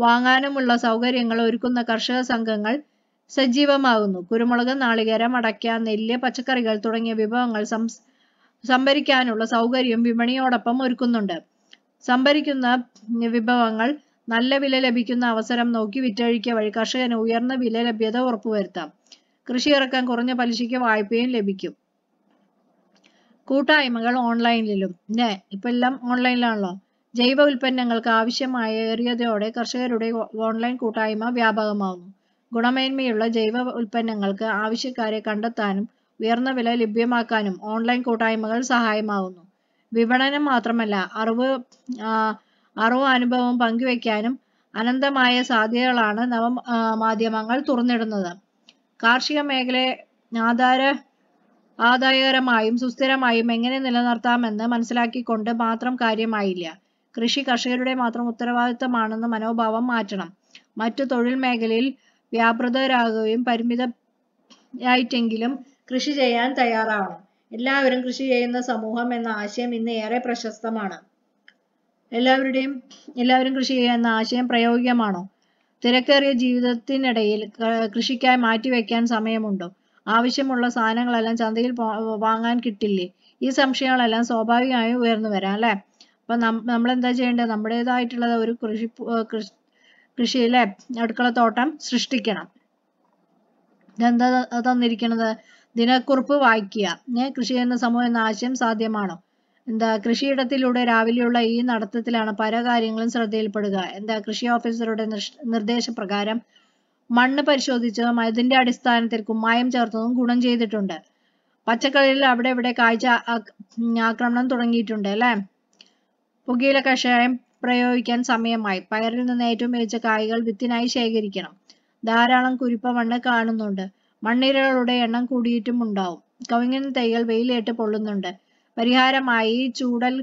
വാങ്ങാനുമുള്ള സൗകര്യങ്ങൾ ഒരുക്കുന്ന കർഷക സംഘങ്ങൾ സജീവമാകുന്നു കുരുമുളക് നാളികേരം മടക്ക നെല്ല് പച്ചക്കറികൾ തുടങ്ങിയ വിഭവങ്ങൾ സംഭരിക്കാനുള്ള സൗകര്യം വിപണിയോടൊപ്പം ഒരുക്കുന്നുണ്ട് സംഭരിക്കുന്ന വിഭവങ്ങൾ നല്ല വില ലഭിക്കുന്ന അവസരം നോക്കി വിറ്റഴിക്കുക വഴി കർഷകന് ഉയർന്ന വില ലഭ്യത ഉറപ്പുവരുത്താം കൃഷി ഇറക്കാൻ കുറഞ്ഞ പലിശയ്ക്ക് വായ്പയും ലഭിക്കും കൂട്ടായ്മകൾ ഓൺലൈനിലും ഇപ്പൊ എല്ലാം ഓൺലൈനിലാണല്ലോ ജൈവ ഉൽപ്പന്നങ്ങൾക്ക് ആവശ്യമായ ഏറിയതയോടെ കർഷകരുടെ ഓൺലൈൻ കൂട്ടായ്മ വ്യാപകമാകുന്നു ഗുണമേന്മയുള്ള ജൈവ ഉൽപ്പന്നങ്ങൾക്ക് ആവശ്യക്കാരെ കണ്ടെത്താനും ഉയർന്ന വില ലഭ്യമാക്കാനും ഓൺലൈൻ കൂട്ടായ്മകൾ സഹായമാകുന്നു വിപണനം മാത്രമല്ല അറിവ് അറിവ് അനുഭവം പങ്കുവയ്ക്കാനും അനന്തമായ സാധ്യതകളാണ് നവ മാധ്യമങ്ങൾ തുറന്നിടുന്നത് കാർഷിക മേഖലയെ ആധാര ആദായകരമായും സുസ്ഥിരമായും എങ്ങനെ നിലനിർത്താമെന്ന് മനസ്സിലാക്കിക്കൊണ്ട് മാത്രം കാര്യമായില്ല കൃഷി കർഷകരുടെ മാത്രം ഉത്തരവാദിത്തമാണെന്ന മനോഭാവം മാറ്റണം മറ്റു തൊഴിൽ മേഖലയിൽ വ്യാപൃതരാകുകയും ആയിട്ടെങ്കിലും കൃഷി ചെയ്യാൻ തയ്യാറാവണം എല്ലാവരും കൃഷി ചെയ്യുന്ന സമൂഹം എന്ന ആശയം ഇന്ന് ഏറെ പ്രശസ്തമാണ് എല്ലാവരുടെയും എല്ലാവരും കൃഷി ചെയ്യുന്ന ആശയം പ്രായോഗികമാണോ തിരക്കേറിയ ജീവിതത്തിനിടയിൽ കൃഷിക്കായി മാറ്റിവെക്കാൻ സമയമുണ്ടോ ആവശ്യമുള്ള സാധനങ്ങളെല്ലാം ചന്തയിൽ വാങ്ങാൻ കിട്ടില്ലേ ഈ സംശയങ്ങളെല്ലാം സ്വാഭാവികമായും ഉയർന്നു വരാം അല്ലേ അപ്പൊ നമ്മൾ എന്താ ചെയ്യേണ്ടത് നമ്മുടേതായിട്ടുള്ള ഒരു കൃഷി കൃഷിയിലെ അടുക്കളത്തോട്ടം സൃഷ്ടിക്കണം ഇതെന്താ തന്നിരിക്കുന്നത് ദിനക്കുറിപ്പ് വായിക്കുക കൃഷി ചെയ്യുന്ന സമൂഹം എന്ന ആശയം സാധ്യമാണോ എന്താ കൃഷിയിടത്തിലൂടെ രാവിലെയുള്ള ഈ നടത്തത്തിലാണ് പല കാര്യങ്ങളും ശ്രദ്ധയിൽപ്പെടുക എന്താ കൃഷി ഓഫീസറുടെ നിർദ്ദേശപ്രകാരം മണ്ണ് പരിശോധിച്ചതും അതിന്റെ അടിസ്ഥാനത്തിൽ കുമ്മായം ചേർത്തതും ഗുണം ചെയ്തിട്ടുണ്ട് പച്ചക്കറികളിൽ അവിടെ ഇവിടെ കാഴ്ച ആക്രമണം തുടങ്ങിയിട്ടുണ്ട് അല്ലേ പുകയില കഷായം പ്രയോഗിക്കാൻ സമയമായി പയറിൽ നിന്ന് ഏറ്റവും മികച്ച കായകൾ വിത്തിനായി ശേഖരിക്കണം ധാരാളം കുരുപ്പ മണ്ണ് കാണുന്നുണ്ട് മണ്ണിരകളുടെ എണ്ണം കൂടിയിട്ടും ഉണ്ടാവും കവിങ്ങൻ തൈകൾ വെയിലേറ്റ് പൊള്ളുന്നുണ്ട് പരിഹാരമായി ചൂടൽ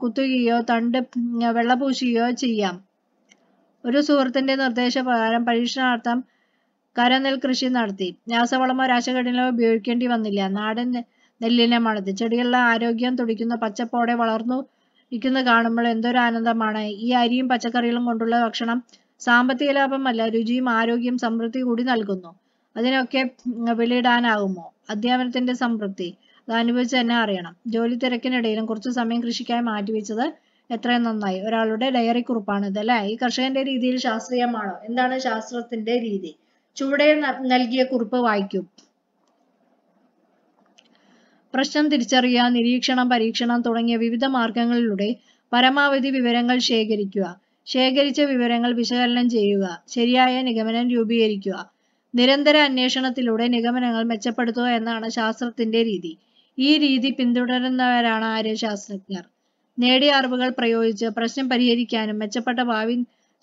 കുത്തുകയോ തണ്ട് വെള്ളപൂശുകയോ ചെയ്യാം ഒരു സുഹൃത്തിന്റെ നിർദ്ദേശപ്രകാരം പരീക്ഷണാർത്ഥം കരനെൽ കൃഷി നടത്തി രാസവളമോ രാസകഠിനോ ഉപയോഗിക്കേണ്ടി വന്നില്ല നാടൻ നെല്ലിനമാണിത് ചെടികളുടെ ആരോഗ്യം തുടിക്കുന്ന പച്ചപ്പോടെ വളർന്നു ഇരിക്കുന്നത് കാണുമ്പോൾ എന്തൊരു ആനന്ദമാണ് ഈ അരിയും പച്ചക്കറികളും കൊണ്ടുള്ള ഭക്ഷണം സാമ്പത്തിക ലാഭമല്ല രുചിയും ആരോഗ്യം സമൃദ്ധി കൂടി നൽകുന്നു അതിനൊക്കെ വെളിയിടാനാകുമോ അധ്യാപനത്തിന്റെ സംതൃപ്തി അതനുഭവിച്ച് തന്നെ അറിയണം ജോലി തിരക്കിനിടയിലും കുറച്ച് സമയം കൃഷിക്കായി മാറ്റിവെച്ചത് എത്രയും നന്നായി ഒരാളുടെ ഡയറി കുറിപ്പാണിത് അല്ലെ ഈ കർഷകന്റെ രീതിയിൽ ശാസ്ത്രീയമാണോ എന്താണ് ശാസ്ത്രത്തിന്റെ രീതി ചുവടെ നൽകിയ കുറിപ്പ് വായിക്കും പ്രശ്നം തിരിച്ചറിയുക നിരീക്ഷണം പരീക്ഷണം തുടങ്ങിയ വിവിധ മാർഗങ്ങളിലൂടെ പരമാവധി വിവരങ്ങൾ ശേഖരിക്കുക ശേഖരിച്ച വിവരങ്ങൾ വിശകലനം ചെയ്യുക ശരിയായ നിഗമനം രൂപീകരിക്കുക നിരന്തര അന്വേഷണത്തിലൂടെ നിഗമനങ്ങൾ മെച്ചപ്പെടുത്തുക എന്നാണ് ശാസ്ത്രത്തിന്റെ രീതി ഈ രീതി പിന്തുടരുന്നവരാണ് ആര്യശാസ്ത്രജ്ഞർ നേടിയ അറിവുകൾ പ്രയോഗിച്ച് പ്രശ്നം പരിഹരിക്കാനും മെച്ചപ്പെട്ട ഭാവി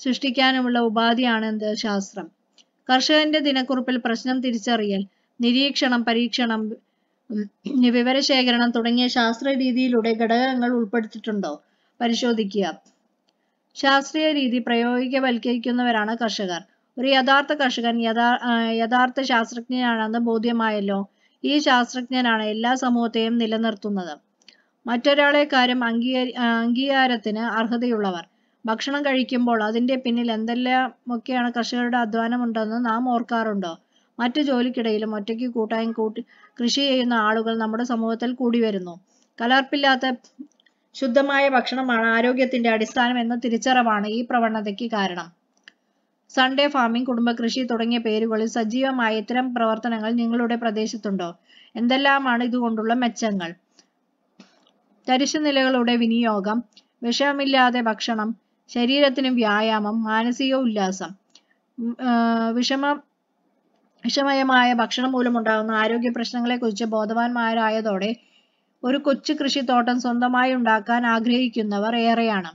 സൃഷ്ടിക്കാനുമുള്ള ഉപാധിയാണ് എന്ത് ശാസ്ത്രം കർഷകന്റെ ദിനക്കുറിപ്പിൽ പ്രശ്നം തിരിച്ചറിയൽ നിരീക്ഷണം പരീക്ഷണം വിവരശേഖരണം തുടങ്ങിയ ശാസ്ത്ര രീതിയിലൂടെ ഘടകങ്ങൾ ഉൾപ്പെടുത്തിയിട്ടുണ്ടോ പരിശോധിക്കുക ശാസ്ത്രീയ രീതി പ്രയോഗികവൽക്കരിക്കുന്നവരാണ് കർഷകർ ഒരു യഥാർത്ഥ കർഷകൻ യഥാ യഥാർത്ഥ ശാസ്ത്രജ്ഞനാണെന്ന് ബോധ്യമായല്ലോ ഈ ശാസ്ത്രജ്ഞനാണ് എല്ലാ സമൂഹത്തെയും നിലനിർത്തുന്നത് കാര്യം അംഗീകരി അംഗീകാരത്തിന് അർഹതയുള്ളവർ ഭക്ഷണം കഴിക്കുമ്പോൾ അതിൻ്റെ പിന്നിൽ എന്തെല്ലാമൊക്കെയാണ് കർഷകരുടെ അധ്വാനമുണ്ടെന്ന് നാം ഓർക്കാറുണ്ടോ മറ്റു ജോലിക്കിടയിലും ഒറ്റയ്ക്ക് കൂട്ടായും കൂട്ടി കൃഷി ചെയ്യുന്ന ആളുകൾ നമ്മുടെ സമൂഹത്തിൽ കൂടി വരുന്നു കലർപ്പില്ലാത്ത ശുദ്ധമായ ഭക്ഷണമാണ് ആരോഗ്യത്തിന്റെ അടിസ്ഥാനം എന്ന തിരിച്ചറിവാണ് ഈ പ്രവണതയ്ക്ക് കാരണം സൺഡേ ഫാമിംഗ് കുടുംബകൃഷി തുടങ്ങിയ പേരുകളിൽ സജീവമായ ഇത്തരം പ്രവർത്തനങ്ങൾ നിങ്ങളുടെ പ്രദേശത്തുണ്ടോ എന്തെല്ലാമാണ് ഇതുകൊണ്ടുള്ള മെച്ചങ്ങൾ തരിശുനിലകളുടെ വിനിയോഗം വിഷമില്ലാതെ ഭക്ഷണം ശരീരത്തിന് വ്യായാമം മാനസിക ഉല്ലാസം വിഷമ വിഷമയമായ ഭക്ഷണം മൂലമുണ്ടാകുന്ന ആരോഗ്യ കുറിച്ച് ബോധവാന്മാരായതോടെ ഒരു കൊച്ചു കൃഷിത്തോട്ടം സ്വന്തമായി ഉണ്ടാക്കാൻ ആഗ്രഹിക്കുന്നവർ ഏറെയാണ്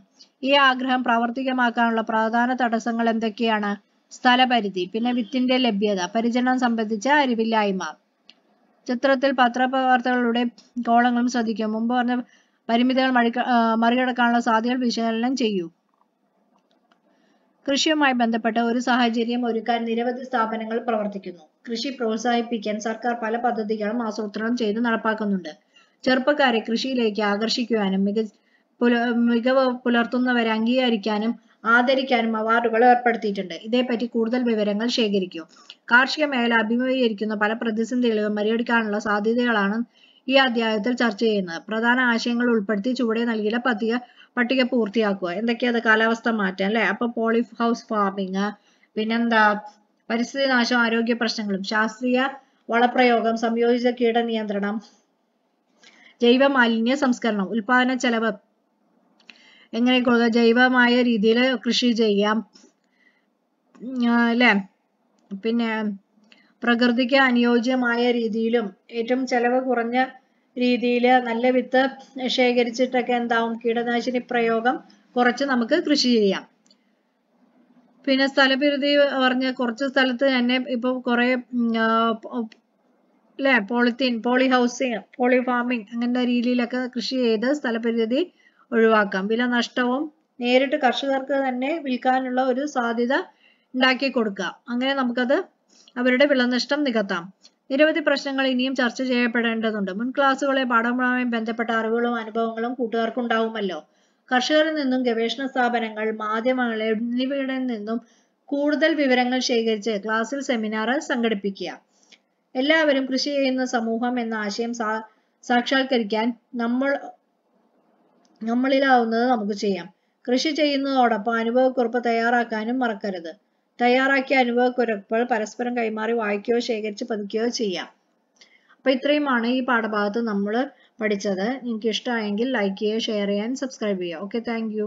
ഈ ആഗ്രഹം പ്രാവർത്തികമാക്കാനുള്ള പ്രധാന തടസ്സങ്ങൾ എന്തൊക്കെയാണ് സ്ഥലപരിധി പിന്നെ വിത്തിന്റെ ലഭ്യത പരിചരണം സംബന്ധിച്ച അറിവില്ലായ്മ ചിത്രത്തിൽ പത്രപ്രവർത്തകരുടെ കോളങ്ങളും ശ്രദ്ധിക്കും മുമ്പ് പറഞ്ഞ പരിമിതികൾ മറികടക്കാനുള്ള സാധ്യതകൾ വിശകലനം ചെയ്യൂ കൃഷിയുമായി ബന്ധപ്പെട്ട ഒരു സാഹചര്യം ഒരുക്കാൻ നിരവധി സ്ഥാപനങ്ങൾ പ്രവർത്തിക്കുന്നു കൃഷി പ്രോത്സാഹിപ്പിക്കാൻ സർക്കാർ പല പദ്ധതികളും ആസൂത്രണം ചെയ്ത് നടപ്പാക്കുന്നുണ്ട് ചെറുപ്പക്കാരെ കൃഷിയിലേക്ക് ആകർഷിക്കുവാനും മികച്ച പുല മികവ് പുലർത്തുന്നവരെ അംഗീകരിക്കാനും ആദരിക്കാനും അവാർഡുകൾ ഏർപ്പെടുത്തിയിട്ടുണ്ട് ഇതേപ്പറ്റി കൂടുതൽ വിവരങ്ങൾ ശേഖരിക്കൂ കാർഷിക മേഖല അഭിമുഖീകരിക്കുന്ന പല പ്രതിസന്ധികളെയും മറികടിക്കാനുള്ള സാധ്യതകളാണ് ഈ അധ്യായത്തിൽ ചർച്ച ചെയ്യുന്നത് പ്രധാന ആശയങ്ങൾ ഉൾപ്പെടുത്തി ചുവടെ നൽകിയ പതിയ പട്ടിക പൂർത്തിയാക്കുക അത് കാലാവസ്ഥ മാറ്റം അല്ലെ അപ്പൊ പോളി ഹൗസ് ഫാമിങ് പിന്നെന്താ പരിസ്ഥിതി നാശം ആരോഗ്യ പ്രശ്നങ്ങളും ശാസ്ത്രീയ വളപ്രയോഗം സംയോജിത കീടനിയന്ത്രണം ജൈവ മാലിന്യ സംസ്കരണം ഉൽപാദന ചെലവ് എങ്ങനെ ജൈവമായ രീതിയിൽ കൃഷി ചെയ്യാം അല്ലേ പിന്നെ പ്രകൃതിക്ക് അനുയോജ്യമായ രീതിയിലും ഏറ്റവും ചെലവ് കുറഞ്ഞ രീതിയിൽ നല്ല വിത്ത് ശേഖരിച്ചിട്ടൊക്കെ എന്താവും കീടനാശിനി പ്രയോഗം കുറച്ച് നമുക്ക് കൃഷി ചെയ്യാം പിന്നെ സ്ഥലപരിധി പറഞ്ഞ കുറച്ച് സ്ഥലത്ത് തന്നെ ഇപ്പൊ കുറെ അല്ലേ പോളിത്തീൻ പോളി ഹൗസിങ് പോളി അങ്ങനത്തെ രീതിയിലൊക്കെ കൃഷി ചെയ്ത് സ്ഥലപരിധി ഒഴിവാക്കാം വില നഷ്ടവും നേരിട്ട് കർഷകർക്ക് തന്നെ വിൽക്കാനുള്ള ഒരു സാധ്യത ഉണ്ടാക്കി കൊടുക്കുക അങ്ങനെ നമുക്കത് അവരുടെ വിളനഷ്ടം നികത്താം നിരവധി പ്രശ്നങ്ങൾ ഇനിയും ചർച്ച ചെയ്യപ്പെടേണ്ടതുണ്ട് മുൻ ക്ലാസ്സുകളെ പാഠങ്ങളുമായി ബന്ധപ്പെട്ട അറിവുകളും അനുഭവങ്ങളും കൂട്ടുകാർക്കുണ്ടാവുമല്ലോ കർഷകരിൽ നിന്നും ഗവേഷണ സ്ഥാപനങ്ങൾ മാധ്യമങ്ങൾ എന്നിവയുടെ നിന്നും കൂടുതൽ വിവരങ്ങൾ ശേഖരിച്ച് ക്ലാസ്സിൽ സെമിനാർ സംഘടിപ്പിക്കുക എല്ലാവരും കൃഷി ചെയ്യുന്ന സമൂഹം എന്ന ആശയം സാക്ഷാത്കരിക്കാൻ നമ്മൾ നമ്മളിലാവുന്നത് നമുക്ക് ചെയ്യാം കൃഷി ചെയ്യുന്നതോടൊപ്പം അനുഭവക്കുറിപ്പ് തയ്യാറാക്കാനും മറക്കരുത് തയ്യാറാക്കിയ അനുഭവക്കുറിപ്പ് പരസ്പരം കൈമാറി വായിക്കുകയോ ശേഖരിച്ച് പതിക്കുകയോ ചെയ്യാം അപ്പൊ ഇത്രയുമാണ് ഈ പാഠഭാഗത്ത് നമ്മൾ പഠിച്ചത് നിങ്ങൾക്ക് ഇഷ്ടമായെങ്കിൽ ലൈക്ക് ചെയ്യുക ഷെയർ ചെയ്യാൻ സബ്സ്ക്രൈബ് ചെയ്യുക ഓക്കെ താങ്ക്